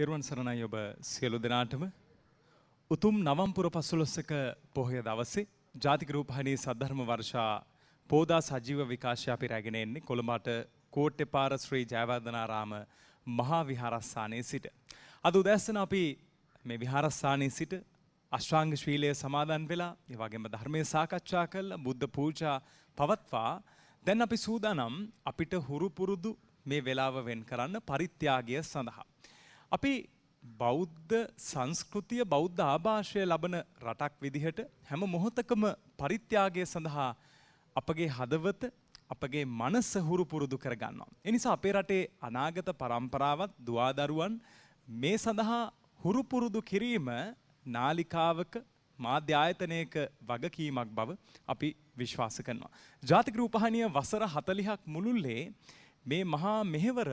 තෙරුවන් සරණයි ඔබ සියලු දෙනාටම උතුම් නවම්පුර පසුලොස්සක පොහය දවසේ ජාතිකරූපහනී සද්ධර්ම වර්ෂා පෝදා සජීව විකාශය අපි රැගෙන එන්නේ කොළඹට කෝට්ටෙ පාර ශ්‍රී ජයවර්ධනාරාම මහා විහාරස්ථානයේ සිට. අද උදැස්සන අපි මේ විහාරස්ථානයේ සිට අශ්වාංග ශ්‍රීලය සමාදන් වෙලා ඒ වගේම ධර්මය සාකච්ඡා කළ බුද්ධ පූජා පවත්වා දැන් අපි සූදානම් අපිට හුරු පුරුදු මේ වෙලාව වෙන් කරන්න පරිත්‍යාගය සඳහා. අපි බෞද්ධ සංස්කෘතිය බෞද්ධ ආභාෂය ලබන රටක් විදිහට හැම මොහොතකම පරිත්‍යාගය සඳහා අපගේ හදවත අපගේ මනස හුරු පුරුදු කරගන්නවා. එනිසා අපේ රටේ අනාගත පරම්පරාවත් දුවාදරුවන් මේ සඳහා හුරු පුරුදු කිරීම නාලිකාවක මාධ්‍ය ආයතනයක වගකීමක් බව අපි විශ්වාස කරනවා. ජාතික රූපහානිය වසර 40ක් මුළුල්ලේ මේ මහා මෙහෙවර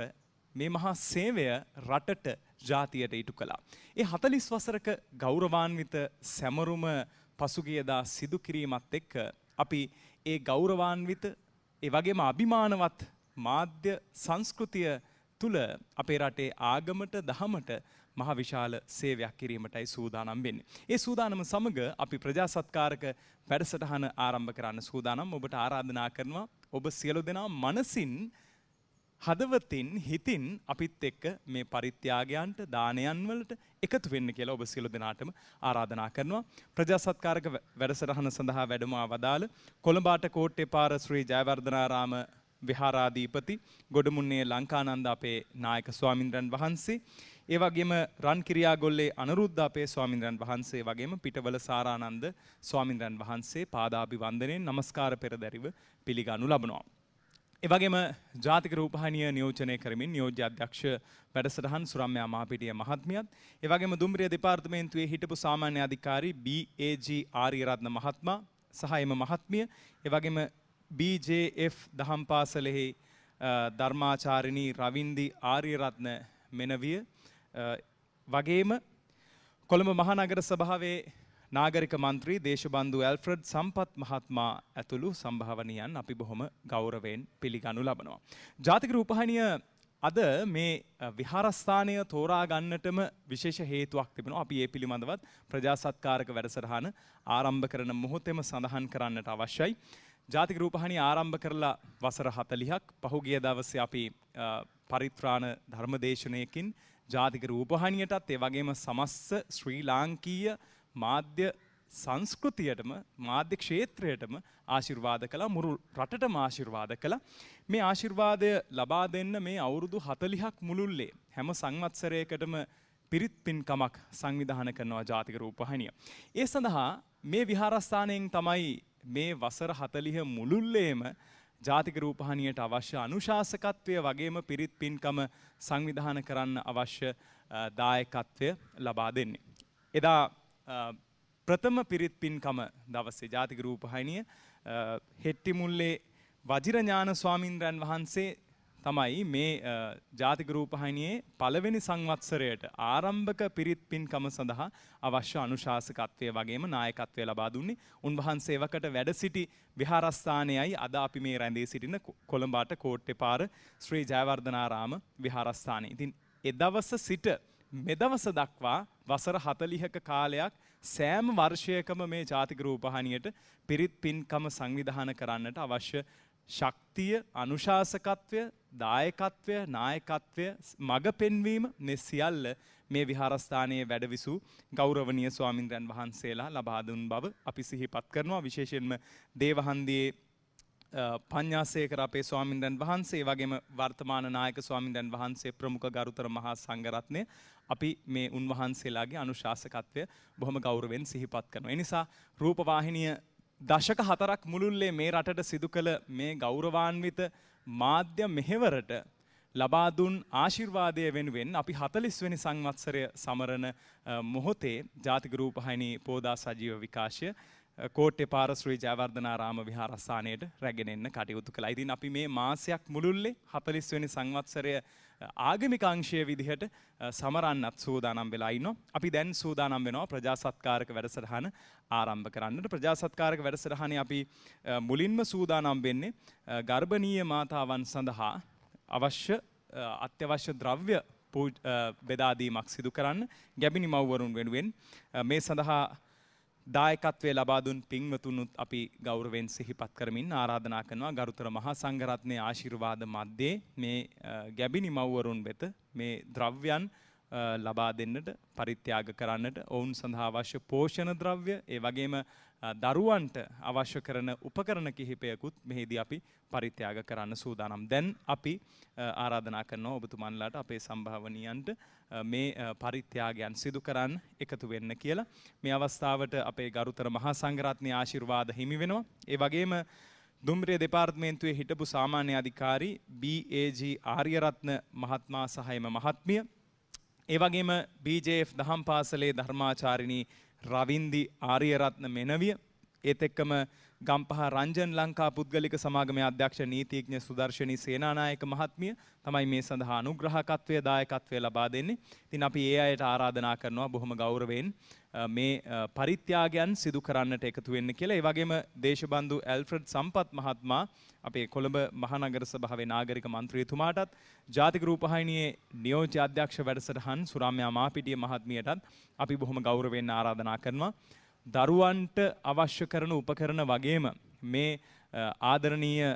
මේ මහා සේවය රටට ජාතියට ඉටු කළා. ඒ හතලිස් වසරක ගෞරවාන්විත සැමරුම පසුගියදා සිදුකිරීමත් එක්ක අපි ඒ ගෞරවාන්විත ඒ වගේම අභිමානවත් මාධ්‍ය සංස්කෘතිය තුළ අපේ රටේ ආගමට දහමට මහ විශාල සේවයක් කිරීමටයි සූදානම් වෙන්නේ. ඒ සූදානම සමග අපි ප්‍රජාසත්කාරක වැඩසටහන ආරම්භ කරන්න සූදානම් ඔබට ආරාධනා කරනවා ඔබ සියලු දෙනා මනසින් හදවතින් හිතින් අපිත් එක්ක මේ පරිත්‍යාගයන්ට දානයන් වලට එකතු වෙන්න කියලා ඔබ සියලු දෙනාටම ආරාධනා කරනවා. ප්‍රජාසත්කාරක වැඩසටහන සඳහා වැඩම අවදාළ කොළඹ ආටකෝට්ටේ පාර ශ්‍රී ජයවර්ධනාරාම විහාරාධීපති ගොඩමුන්නේ ලංකානන්ද අපේ නායක ස්වාමින්ද්‍රයන් වහන්සේ ඒ වගේම රන්කිරියාගොල්ලේ අනුරුද්ධ අපේ ස්වාමින්ද්‍රයන් වහන්සේ වගේම පිටවල සාරානන්ද ස්වාමින්ද්‍රයන් වහන්සේ පාදාභිවන්දනයෙන් নমස්කාර පෙරදැරිව පිළිගනු ලබනවා එවගේම ජාතික රූපහානිය නියෝජනය කරමින් නියෝජ්‍ය අධ්‍යක්ෂ වැඩසටහන් සුරම්‍ය අමාපිටිය මහත්මියත් එවගේම දුම්රිය දෙපාර්තමේන්තුවේ හිටපු සාමාන්‍ය අධිකාරි BAG ආරියරත්න මහත්මයා සහ එම මහත්මිය එවගේම BJF දහම් පාසලෙහි ධර්මාචාරිණී රවින්දි ආරියරත්න මෙනවිය වගේම කොළඹ මහනගර සභාවේ නාගරික මන්ත්‍රී දේශබන්දු ඇල්ෆ්‍රඩ් සම්පත් මහත්මා ඇතුළු සම්භාවනයන් අපි බොහොම ගෞරවයෙන් පිළිගනු ලබනවා. ජාතික රූපහණිය අද මේ විහාරස්ථානය තෝරා ගන්නටම විශේෂ හේතුවක් තිබෙනවා. අපි ඒ පිළිබඳවත් ප්‍රජාසත්කාරක වැඩසටහන ආරම්භ කරන මොහොතේම සඳහන් කරන්නට අවශ්‍යයි. ජාතික රූපහණිය ආරම්භ කරලා වසර 40ක් පහුගිය දවසේ අපි පරිත්‍රාණ ධර්මදේශනයකින් ජාතික රූපහණියටත් ඒ වගේම සමස්ත ශ්‍රී ලාංකීය මාධ්‍ය සංස්කෘතියටම මාධ්‍ය ක්ෂේත්‍රයටම ආශිර්වාද කළා මුරු රටටම ආශිර්වාද කළා මේ ආශිර්වාදය ලබා දෙන්න මේ අවුරුදු 40ක් මුළුල්ලේ හැම සංවත්සරයකටම පිරිත් පින්කමක් සංවිධානය කරනවා ජාතික රූපවාහිනිය. ඒ සඳහා මේ විහාරස්ථානයෙන් තමයි මේ වසර 40 මුළුල්ලේම ජාතික රූපහානියට අවශ්‍ය අනුශාසකත්වය වගේම පිරිත් පින්කම සංවිධාන කරන්න අවශ්‍ය දායකත්වය ලබා දෙන්නේ. එදා ප්‍රථම පිරිත් පින්කම දවසේ ජාතික රූපහානිය හෙට්ටිමුල්ලේ වජිරඥාන ස්වාමින්ද්‍රයන් වහන්සේ තමයි මේ ජාතික රූපහානියේ පළවෙනි සංවත්සරයට ආරම්භක පිරිත් පින්කම සඳහා අවශ්‍ය අනුශාසකත්වය වගේම නායකත්වය ලබා දුන්නේ උන්වහන්සේවකට වැඩ සිටි විහාරස්ථානයයි අද අපි මේ රැඳී සිටින කොළඹාට කෝට්ටේ පාර ශ්‍රී ජයවර්ධනාරාම විහාරස්ථානය. ඉතින් එදවස සිට මෙදවස දක්වා වසර 40ක කාලයක් සෑම වර්ෂයකම මේ ජාතික රූපහානියට පිරිත් පින්කම සංවිධාන කරන්නට අවශ්‍ය ශක්තිය, අනුශාසකත්වය, දායකත්වය, නායකත්වය, මඟ පෙන්වීම මේ සියල්ල මේ විහාරස්ථානයේ වැඩවිසූ ගෞරවනීය ස්වාමින්ද්‍රයන් වහන්සේලා ලබා දුන් බව අපි සිහිපත් කරනවා විශේෂයෙන්ම දේවහන්දියේ පඤ්ඤාසේකර අපේ ස්වාමින්දන් වහන්සේ වගේම වර්තමාන නායක ස්වාමින්දන් වහන්සේ ප්‍රමුඛ ගරුතර මහා සංඝරත්නය අපි මේ උන්වහන්සේලාගේ අනුශාසකත්වය බොහොම ගෞරවයෙන් සිහිපත් කරනවා. ඒ නිසා රූපවාහිනිය දශක හතරක් මුළුල්ලේ මේ රටට සිදු කළ මේ ගෞරවාන්විත මාධ්‍ය මෙහෙවරට ලබා දුන් ආශිර්වාදය වෙනුවෙන් අපි 40 වෙනි සංවත්සරය සමරන මොහොතේ ජාතික රූපහිනී පෝදා සජීව විකාශය කෝට්ටේ පාරස්ශ්‍රී ජයවර්ධනාරාම විහාරස්ථානයට රැගෙනෙන්න්න කටයුතු කළ ඉතින් අපි මේ මාසයක් මුළුල්ලේ හතලිස්වනි සංවත්සරය ආගමිකාංශය විදිහට සමරන්නත් සූදානම් වෙලායින්න අපි දැන් සූදානම් වෙනවා ප්‍රජාසත්කාරක වැඩසටහන ආරම්භ කරන්නට ප්‍රජාසත්කාරක වැඩසටහන අපි මුලින්ම සූදානම් වෙන්නේ ගර්භනීය මාතාවන් සඳහා අවශ්‍ය අත්‍යවශ්‍ය ද්‍රව්‍ය බෙදාදීමක් සිදු කරන්න ගැබිනි මව්වරුන් වෙනුවෙන් මේ සඳහා දායකත්වය ලබා දුන් පින්වතුනුත් අපි ගෞරවයෙන් සිහිපත් කරමින් ආරාධනා කරනවා ගරුතර මහා සංඝරත්නයේ ආශිර්වාද මැද්දේ මේ ගැබිනි මව්වරුන් වෙත මේ ද්‍රව්‍යයන් ලබා දෙන්නට පරිත්‍යාග කරන්නට ඔවුන් සඳහා අවශ්‍ය පෝෂණ ද්‍රව්‍ය ඒ වගේම දරුවන්ට අවශ්‍ය කරන උපකරණ කිහිපයකුත් මෙහිදී අපි පරිත්‍යාග කරන්න සූදානම්. දැන් අපි ආරාධනා කරනවා ඔබතුමන්ලාට අපේ සම්භාවනීයන්ට මේ පරිත්‍යාගයන් සිදු කරන්න එකතු වෙන්න කියලා. මේ අවස්ථාවට අපේ ගරුතර මහා සංඝරත්නයේ ආශිර්වාද හිමි වෙනවා. ඒ වගේම දුම්රිය දෙපාර්තමේන්තුවේ හිටපු සාමාන්‍ය අධිකාරී BAG ආර්යරත්න මහත්මයා සහයම මහත්මිය ඒ වගේම BJF දහම් පාසලේ ධර්මාචාරිණී රවින්දි ආරියරත්න මෙනවිය ඒත් එක්කම ගම්පහ රංජන් ලංකා පුද්ගලික සමාගමේ අධ්‍යක්ෂ නීතිඥ සුදර්ශනී සේනානායක මහත්මිය තමයි මේ සඳහා අනුග්‍රහකත්වය දායකත්වය ලබා දෙන්නේ. ඉතින් අපි ඒ අයට ආරාධනා කරනවා බොහොම ගෞරවයෙන් මේ පරිත්‍යාගයන් සිදු කරන්නට එකතු වෙන්න කියලා. ඒ වගේම දේශබන්දු ඇල්ෆ්‍රඩ් සම්පත් මහත්මයා අපේ කොළඹ මහනගර සභාවේ නාගරික මන්ත්‍රීතුමාටත් ජාතික රූපවාහිනියේ නියෝජ්‍ය අධ්‍යක්ෂ වැඩසටහන් සුරාම්‍යා මාපිටිය මහත්මියටත් අපි බොහොම ගෞරවයෙන් ආරාධනා කරනවා. දරුවන්ට අවශ්‍ය කරන උපකරණ වගේම මේ ආදරණීය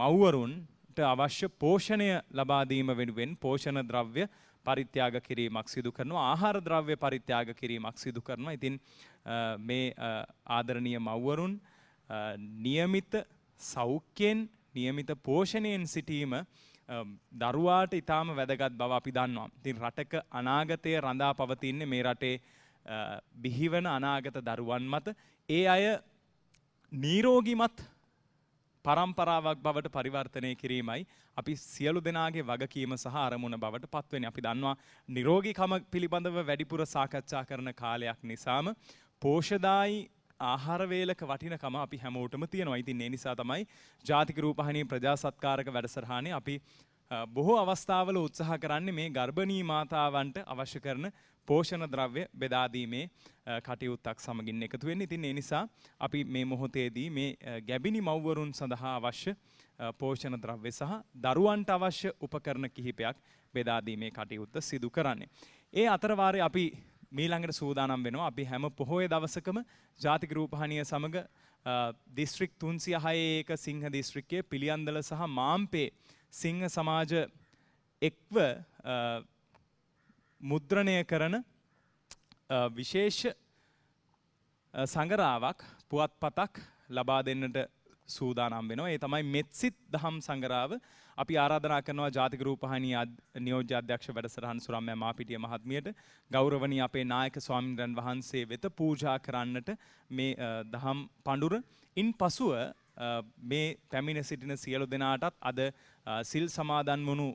මව්වරුන්ට අවශ්‍ය පෝෂණය ලබා දීම වෙනුවෙන් පෝෂණ ද්‍රව්‍ය පරිත්‍යාග කිරීමක් සිදු කරනවා ආහාර ද්‍රව්‍ය පරිත්‍යාග කිරීමක් සිදු කරනවා. ඉතින් මේ ආදරණීය මව්වරුන් નિયમિત සෞඛ්‍යයෙන් નિયમિત පෝෂණයෙන් සිටීම දරුවාට ඉතාම වැදගත් බව අපි දන්නවා. ඉතින් රටක අනාගතය රඳා පවතින්නේ මේ රටේ බිහිවන අනාගත දරුවන් මත ඒ අය නීරෝගිමත් පරම්පරාවක් බවට පරිවර්තනය කිරීමයි අපි සියලු දෙනාගේ වගකීම සහ අරමුණ බවට පත්වෙන අපි දන්නවා නිරෝගිකම පිළිබඳව වැඩිපුර සාකච්ඡා කරන කාලයක් නිසාම පෝෂදායි ආහාරවේලක වටිනකම අපි හැමෝටම තියෙනවා ඉතින් ඒ නිසා තමයි ජාතික රූපහානී ප්‍රජාසත්කාරක වැඩසටහනේ අපි බොහෝ අවස්ථාවල උත්සාහ කරන්නේ මේ ගර්භණී මාතාවන්ට අවශ්‍ය කරන පෝෂණ ද්‍රව්‍ය බෙදා දීමේ කටයුත්තක් සමගින් එකතු වෙන්නේ. ඉතින් ඒ නිසා අපි මේ මොහොතේදී මේ ගැබිනි මව්වරුන් සඳහා අවශ්‍ය පෝෂණ ද්‍රව්‍ය සහ දරුවන්ට අවශ්‍ය උපකරණ කිහිපයක් බෙදා දීමේ කටයුත්ත සිදු කරන්නේ. ඒ අතරවාරේ අපි මීළඟට සූදානම් වෙනවා අපි හැම පොහොය දවසකම ජාතික රූපහානිය සමග දිස්ත්‍රික් 306 එක සිංහ දිස්ත්‍රික්කයේ පිළියන්දල සහ මාම්පේ සිංහ සමාජ එක්ව මුද්‍රණය කරන විශේෂ සඟරාවක් පුවත්පතක් ලබා දෙන්නට සූදානම් වෙනවා. ඒ තමයි මෙත්සිත් දහම් සංගරාව. අපි ආරාධනා කරනවා ජාතික රූපහානී නියෝජ්‍ය අධ්‍යක්ෂ වැඩසටහන් සුරම්මා මාපිටිය මහත්මියට ගෞරවනීය අපේ නායක ස්වාමින්ද්‍රයන් වහන්සේ වෙත පූජා කරන්නට මේ දහම් පඬුර. ඉන්පසුව මේ පැමිණ සිටින සියලු දෙනාටත් අද සිල් සමාදන් වුණු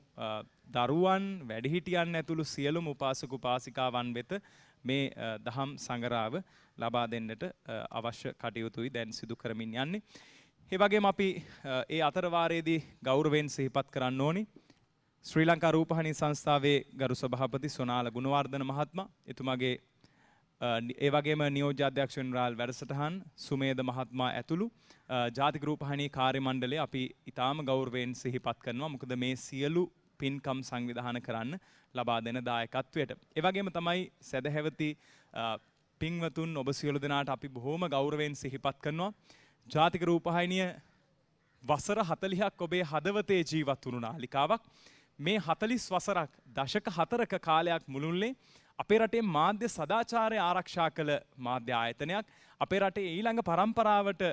දරුවන් වැඩිහිටියන් ඇතුළු සියලුම උපාසක උපාසිකාවන් වෙත මේ දහම් සංගරාව ලබා දෙන්නට අවශ්‍ය කටයුතුයි දැන් සිදු කරමින් යන්නේ. ඒ වගේම අපි ඒ අතරවාරයේදී ගෞරවයෙන් සිහිපත් කරන්න ඕනි. ශ්‍රී ලංකා රූපහානි සංස්ථාවේ ගරු සභාපති සොනාල ගුණවර්ධන මහත්මයා එතුමාගේ ඒ වගේම නියෝජ්‍ය අධ්‍යක්ෂ වෙනරාල් වැඩසටහන් සුමේද මහත්මයා ඇතුළු ජාතික රූපහානි කාර්ය මණ්ඩලය අපි ඊටාම ගෞරවයෙන් සිහිපත් කරනවා මොකද මේ සියලු පින්කම් සංවිධාන කරන්න ලබා දෙන දායකත්වයට. එවගේම තමයි සැදහැවති පින්වතුන් ඔබ සියලු දෙනාට අපි බොහෝම ගෞරවයෙන් සිහිපත් කරනවා. ජාතික රූපහායනිය වසර 40ක් ඔබේ හදවතේ ජීවත් වුණු නාලිකාවක්. මේ 40 වසරක් දශක 4ක කාලයක් මුළුල්ලේ අපේ රටේ මාධ්‍ය සදාචාරය ආරක්ෂා කළ මාධ්‍ය ආයතනයක් අපේ රටේ ඊළඟ පරම්පරාවට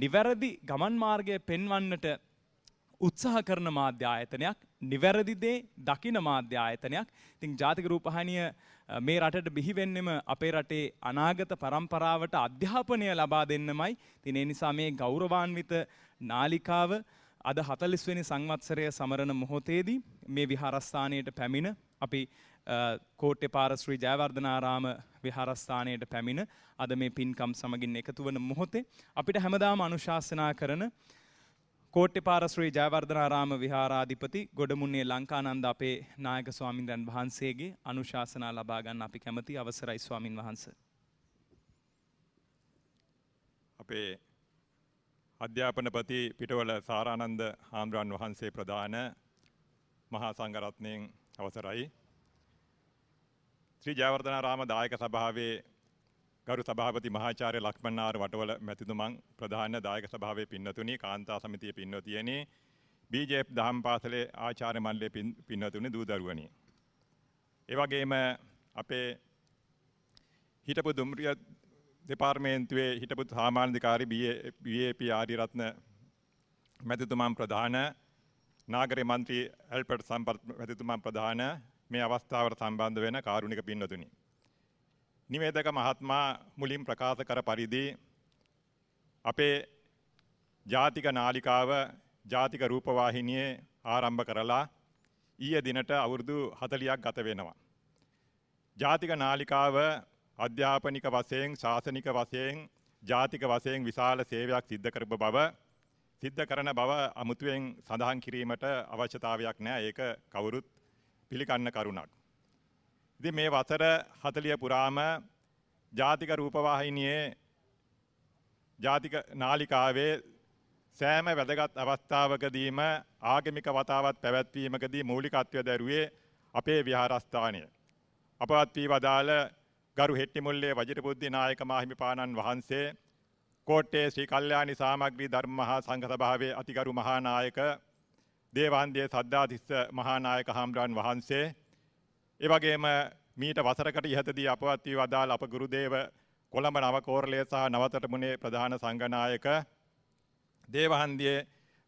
නිවැරදි ගමන් මාර්ගය පෙන්වන්නට උත්සාහ කරන මාධ්‍ය ආයතනයක් නිවැරදිදේ දකින මාධ්‍ය ආයතනයක් තිං ජාතික රූපහණිය මේ රටට බිහිවෙන්නෙම අපේ රටේ අනාගත පරම්පරාවට අධ්‍යාපනය ලබා දෙන්නමයි තින් ඒ නිසා මේ ගෞරවාන්විත නාලිකාව අද හතලිස්වෙනි සංවත්සරය සමරණ මොහොතේදී මේ විහාරස්ථානයට පැමිණ අපි කෝට්ටෙ පාරශ්‍රී ජයවර්ධනාරාම විහාරස්ථානයට පැමිණ අද මේ පින්කම් සමගින් එකතු වන මොහොතේ අපිට හැමදාම අනුශාසනා කරන කෝට්ටෙපාර ශ්‍රී ජයවර්ධනාරාම විහාරාධිපති ගොඩමුන්නේ ලංකානන්ද අපේ නායක ස්වාමින්දයන් වහන්සේගේ අනුශාසනා ලබා ගන්න අපි කැමති අවසරයි ස්වාමින් වහන්ස. අපේ අධ්‍යාපනපති පිටවල සාරානන්ද හාමුදුරන් වහන්සේ ප්‍රධාන මහා සංඝරත්නයෙන් අවසරයි. ශ්‍රී ජයවර්ධනාරාම දායක සභාවේ ගරු සභාපති මහාචාර්ය ලක්මන්නාර වටවල මැතිතුමන් ප්‍රධාන දායක සභාවේ පින්නතුනි කාන්තා සමිතියේ පින්නතියනේ BJP දහම් පාසලේ ආචාර්ය මණ්ඩලයේ පින්නතුනි දූදරුවනි. ඒ වගේම අපේ හිටපු දුම්රිය දෙපාර්තමේන්තුවේ හිටපු සාමාන්‍යධිකාරී BAP ආරියරත්න මැතිතුමන් ප්‍රධාන නාගරික මන්ත්‍රී ඇල්බර්ට් සම්පත් මැතිතුමන් ප්‍රධාන මේ අවස්ථාවට සම්බන්ධ වෙන කාරුණික පින්නතුනි. නිවේදක මහත්මයා මුලින් ප්‍රකාශ කර පරිදි අපේ ජාතික නාලිකාව ජාතික රූපවාහිනියේ ආරම්භ කරලා ඊයේ දිනට අවුරුදු 40ක් ගත වෙනවා. ජාතික නාලිකාව අධ්‍යාපනික වශයෙන්, ශාසනික වශයෙන්, ජාතික වශයෙන් විශාල සේවයක් සිද්ධ කරපු බව සිද්ධ කරන බව අමුතුවෙන් සඳහන් කිරීමට අවශ්‍යතාවයක් නැහැ. ඒක කවුරුත් පිළිගන්න කරුණක්. ඉතින් මේ වසර 40 පුරාම ජාතික රූපවාහිනියේ ජාතික නාලිකාවේ සෑම වැදගත් අවස්ථාවකදීම ආගමික වතාවත් පැවැත්වීමකදී මූලිකත්වය දැරුවේ අපේ විහාරස්ථානය. අපවත් වී වදාළ ගරු හෙට්ටිමුල්ලේ වජිරබුද්ධි නායක මාහිමිපාණන් වහන්සේ කෝට්ටේ ශ්‍රී කල්යාණි සාමග්‍රී ධර්ම මහා සංඝ සභාවේ අතිගරු මහානායක දේවාන්දේ සද්ධාතිස්ස මහානායක හාමුදුරන් වහන්සේ ඒ වගේම මීට වසරකට ඉහතදී අපවත් වී වදාළ අප ගුරුදේව කොළඹ නවකෝරළේ සහ නවතටමුණේ ප්‍රධාන සංඝනායක දේවහන්දියේ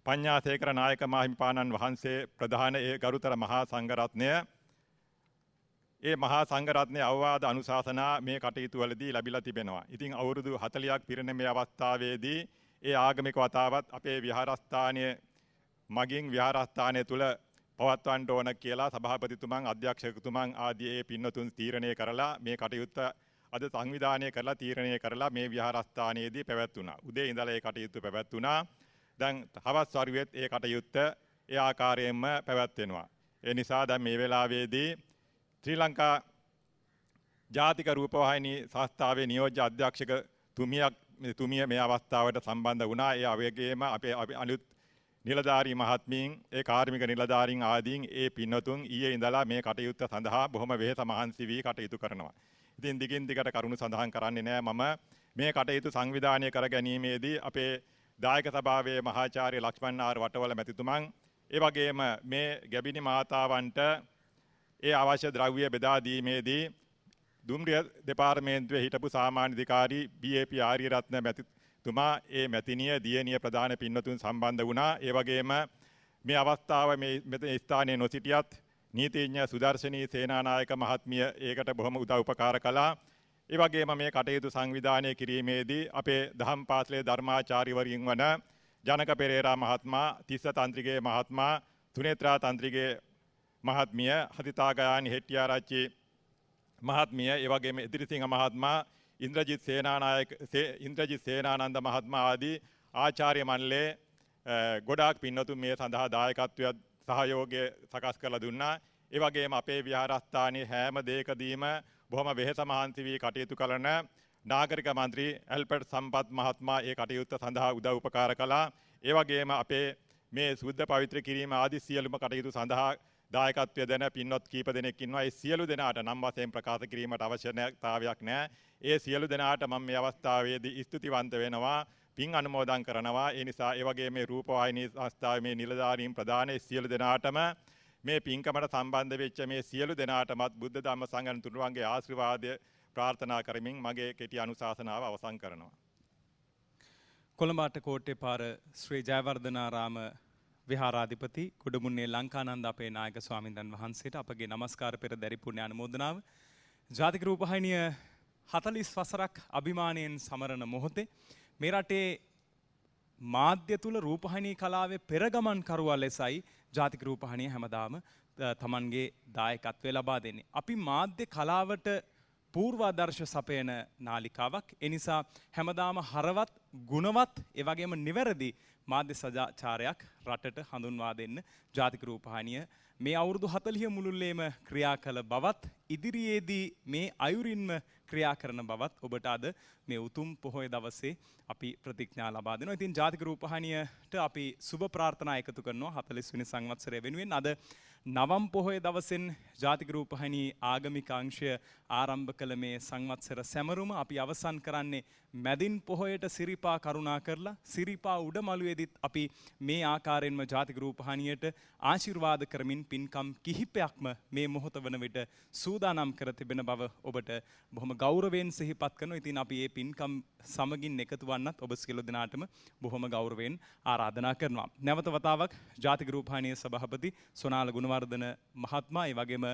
පඤ්ඤාසේකර නායක මාහිමිපාණන් වහන්සේ ප්‍රධාන ඒ ගරුතර මහා සංඝරත්නය ඒ මහා සංඝරත්නයේ අවවාද අනුශාසනා මේ කටයුතුවලදී ලැබිලා තිබෙනවා. ඉතින් අවුරුදු 40ක් පිරෙන මේ අවස්ථාවේදී ඒ ආගමික වතාවත් අපේ විහාරස්ථානයේ මගින් විහාරස්ථානය තුළ පවත්වන්න ඕන කියලා සභාපතිතුමන් අධ්‍යක්ෂකතුමන් ආදී ඒ පින්නතුන් තීරණය කරලා මේ කටයුත්ත අද සංවිධානය කරලා තීරණය කරලා මේ විහාරස්ථානයේදී පැවැත්වුණා. උදේ ඉඳලා ඒ කටයුත්ත පැවැත්වුණා. දැන් හවස් වරුවේත් ඒ කටයුත්ත ඒ ආකාරයෙන්ම පැවැත්වෙනවා. ඒ නිසා දැන් මේ වෙලාවේදී ශ්‍රී ලංකා ජාතික රූපවාහිනී සංස්ථාවේ නියෝජ්‍ය අධ්‍යක්ෂක තුමියක් තුමිය මේ අවස්ථාවට සම්බන්ධ වුණා. ඒ අවගේම අපේ අලුත් නිලධාරී මහත්මීන් ඒ කාර්මික නිලධාරීන් ආදීන් ඒ පින්වතුන් ඊයේ ඉඳලා මේ කටයුත්ත සඳහා බොහොම වෙහෙස මහන්සි වී කටයුතු කරනවා. ඉතින් දිගින් දිගට කරුණු සඳහන් කරන්නේ නෑ මම මේ කටයුතු සංවිධානය කර ගැනීමේදී අපේ දායක සභාවේ මහාචාර්ය ලක්ෂ්මන් ආර් වටවල මැතිතුමන් ඒ වගේම මේ ගැබිනි මාතාවන්ට ඒ අවශ්‍ය ද්‍රව්‍ය බෙදා දීමේදී දුම්රිය දෙපාර්තමේන්තුවේ හිටපු සාමාන්‍ය අධිකාරී බී.ඒ.පී. ආරියරත්න මැතිතුමා තුමා ඒ මැතිනිය දියණිය ප්‍රධාන පින්වතුන් සම්බන්ධ වුණා. ඒ වගේම මේ අවස්ථාව මේ මෙතන ස්ථානයේ නොසිටියත් නීතිඥ සුදර්ශනී සේනානායක මහත්මිය ඒකට බොහොම උදව් උපකාර කළා. ඒ වගේම මේ කටයුතු සංවිධානය කිරීමේදී අපේ දහම් පාසලේ ධර්මාචාර්යවරින් වන ජනක පෙරේරා මහත්මයා, තිස්ස තන්ත්‍රිගේ මහත්මයා, තුනේත්‍රා තන්ත්‍රිගේ මහත්මිය, හදිතා ගයානි හෙට්ටිආරච්චි මහත්මිය, ඒ වගේම ඉදිරිසිංහ මහත්මයා ඉන්ද්‍රජිත් සේනානායක ඉන්ද්‍රජිත් සේනානන්ද මහත්මයා ආදී ආචාර්ය මණ්ඩලයේ ගොඩාක් පින්නතුන් මේ සඳහා දායකත්වය සහයෝගය සකස් කරලා දුන්නා. ඒ වගේම අපේ විහාරස්ථානයේ හැම දෙයකදීම බොහොම වෙහෙස මහන්සි වී කටයුතු කරන නාගරික මන්ත්‍රී ඇල්බර්ට් සම්පත් මහත්මයා ඒ කටයුත්ත සඳහා උදව් උපකාර කළා. ඒ වගේම අපේ මේ සුද්ධ පවිත්‍ර කිරීම ආදී සියලුම කටයුතු සඳහා දායකත්වය දෙන පින්වත් කීප දෙනෙක් ඉන්නවා. ඒ සියලු දෙනාට නම් වශයෙන් ප්‍රකාශ කිරීමට අවශ්‍යතාවයක් නැහැ. ඒ සියලු දෙනාට මම මේ අවස්ථාවේදී ස්තුතිවන්ත වෙනවා. පින් අනුමෝදන් කරනවා. ඒ නිසා ඒ වගේ මේ රූපවාහිනී සංස්ථාවේ මේ නිලධාරීන් ප්‍රධානයේ සියලු දෙනාටම මේ පින්කමට සම්බන්ධ වෙච්ච මේ සියලු දෙනාටමත් බුද්ධ ධම්ම සංඝ තුනුරුවන්ගේ ආශිර්වාදය ප්‍රාර්ථනා කරමින් මගේ කෙටි අනුශාසනාව අවසන් කරනවා. කොළඹාට කෝට්ටේ පාර ශ්‍රී ජයවර්ධනාරාම විහාරාධිපති කුඩමුන්නේ ලංකානන්ද අපේ නායක ස්වාමින්දන් වහන්සේට අපගේ নমස්කාර පෙර දැරි පුණ්‍ය අනුමෝදනාව ජාතික රූපහිනිය 40 වසරක් අභිමාණයෙන් සමරන මොහොතේ මේ රටේ මාධ්‍ය තුල රූපහිනී කලාවේ පෙරගමන් කරුවා ලෙසයි ජාතික රූපහිනිය හැමදාම තමන්ගේ දායකත්වය ලබා දෙන්නේ. අපි මාධ්‍ය කලාවට පූර්වාදර්ශ සපයන නාලිකාවක් එනිසා හැමදාම හරවත් ගුණවත් එවගේම නිවැරදි මාධ්‍ය සජාචාරයක් රටට හඳුන්වා දෙන්න ජාතික රූපහානිය මේ අවුරුදු හතලිය මුළුල්ලේම ක්‍රියා කළ බවත් ඉදිරියේදී මේ අයුරින්ම ක්‍රියා කරන බවත් ඔබට අද මේ උතුම් පොහොය දවසේ අපි ප්‍රතිඥා ලබා දෙනවා. ඉතින් ජාතික රූපහානියට අපි සුබ ප්‍රාර්ථනා එකතු කරනවා 40 වෙනි සංවත්සරය වෙනුවෙන් අද නවම් පොහොය දවසෙන් ජාතික රූපහානී ආගමික අංශය ආරම්භ කළ මේ සංවත්සර සැමරුම අපි අවසන් කරන්නේ මැදින් පොහොයට සිරි සිරිපා කරුණා කරලා සිරිපා උඩමළුවේදීත් අපි මේ ආකාරයෙන්ම ජාතික රූපහානියට ආශිර්වාද කරමින් පින්කම් කිහිපයක්ම මේ මොහොත වන විට සූදානම් කර තිබෙන බව ඔබට බොහොම ගෞරවයෙන් සිහිපත් කරනවා. ඉතින් අපි මේ පින්කම් සමගින් එකතු වන්නත් ඔබ සියලු දෙනාටම බොහොම ගෞරවයෙන් ආරාධනා කරනවා. නැවත වතාවක් ජාතික රූපහානියේ සභාපති සොනාල ගුණවර්ධන මහත්මයා ඒ වගේම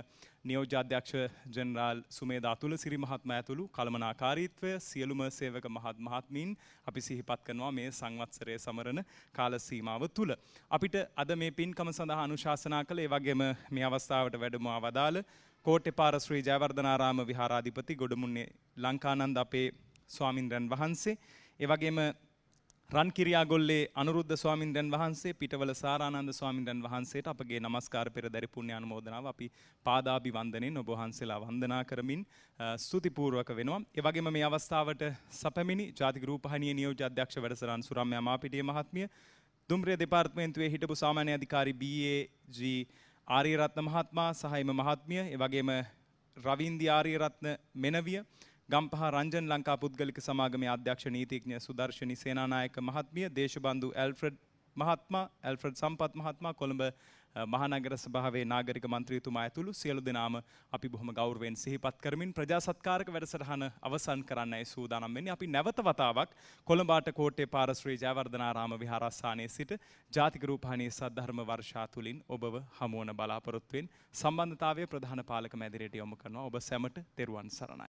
නියෝජාධ්‍යක්ෂ ජෙනරාල් සුමේදා තුලසිරි මහත්මයා ඇතුළු කළමනාකාරීත්වය සියලුම සේවක මහත් මහත්මීන් අපි අපි සිහිපත් කරනවා මේ සංවත්සරය සමරණ කාල සීමාව තුළ. අපිට අද මේ පින්කම සඳහා අනුශාසනා කළ ඒ වගේම මේ අවස්ථාවට වැඩමවා වදාළ කෝට්ටේ පාර ශ්‍රී ජයවර්ධනාරාම විහාරාධිපති ගොඩමුන්නේ ලංකානන්ද අපේ ස්වාමින්ද්‍රයන් වහන්සේ ඒ වගේම රන්කිරියාගොල්ලේ අනුරුද්ධ ස්වාමින්දන් වහන්සේ පිටවල සාරානන්ද ස්වාමින්දන් වහන්සේට අපගේ নমස්කාර පෙරදරි පුණ්‍ය අනුමෝදනාව අපි පාදාභි වන්දනෙන් ඔබ වහන්සේලා වන්දනා කරමින් ස්තුතිපූර්වක වෙනවා. ඒ වගේම මේ අවස්ථාවට සපැමිණි ජාතික රූපහානිය නියෝජ්‍ය අධ්‍යක්ෂ වැඩසටහන් සුරම්‍ය මාපිටිය මහත්මිය දුම්රිය දෙපාර්තමේන්තුවේ හිටපු සාමාන්‍ය අධිකාරි BAG ආරියරත්න මහත්මයා සහායම මහත්මිය ඒ වගේම රවින්දි ආරියරත්න මෙනවිය ගම්පහ රංජන් ලංකා පුද්ගලික සමාගමේ අධ්‍යක්ෂ නීතිඥ සුදර්ශනි සේනානායක මහත්මිය දේශබන්දු ඇල්ෆ්‍රඩ් මහත්මා ඇල්ෆ්‍රඩ් සම්පත් මහත්මා කොළඹ මහනගර සභාවේ නාගරික මන්ත්‍රීතුමා ඇතුළු සියලු දෙනාම අපි බොහොම ගෞරවයෙන් සිහිපත් කරමින් ප්‍රජාසත්කාරක වැඩසටහන අවසන් කරන්නයි සූදානම් වෙන්නේ. අපි නැවත වතාවක් කොළඹ ආටකෝට්ටේ පාර ශ්‍රී ජයවර්ධනාරාම විහාරස්ථානයේ සිට ජාතික රූපහානී සද්ධර්ම වර්ෂා තුලින් ඔබව හමුවන බලාපොරොත්තුවෙන් සම්බන්ධතාවය ප්‍රධාන පාලක මැදිරියට යොමු කරනවා. ඔබ සැමට තෙරුවන් සරණයි.